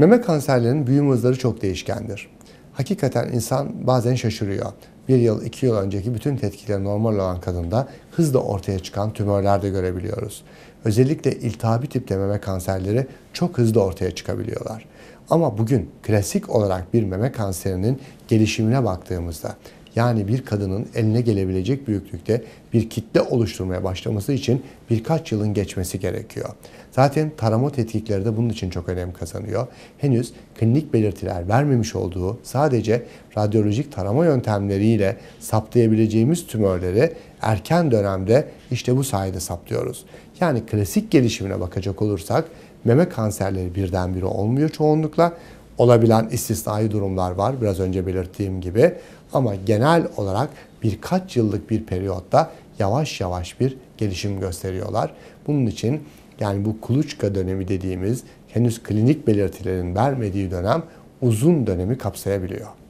Meme kanserlerinin büyüme hızları çok değişkendir. Hakikaten insan bazen şaşırıyor. Bir yıl, iki yıl önceki bütün tetkileri normal olan kadında hızla ortaya çıkan tümörlerde görebiliyoruz. Özellikle iltihabi tipte meme kanserleri çok hızlı ortaya çıkabiliyorlar. Ama bugün klasik olarak bir meme kanserinin gelişimine baktığımızda yani bir kadının eline gelebilecek büyüklükte bir kitle oluşturmaya başlaması için birkaç yılın geçmesi gerekiyor. Zaten tarama tetkikleri de bunun için çok önem kazanıyor. Henüz klinik belirtiler vermemiş olduğu sadece radyolojik tarama yöntemleriyle saptayabileceğimiz tümörleri erken dönemde işte bu sayede saptıyoruz. Yani klasik gelişimine bakacak olursak meme kanserleri birdenbire olmuyor çoğunlukla olabilen istisnai durumlar var biraz önce belirttiğim gibi. Ama genel olarak birkaç yıllık bir periyotta yavaş yavaş bir gelişim gösteriyorlar. Bunun için yani bu kuluçka dönemi dediğimiz henüz klinik belirtilerin vermediği dönem uzun dönemi kapsayabiliyor.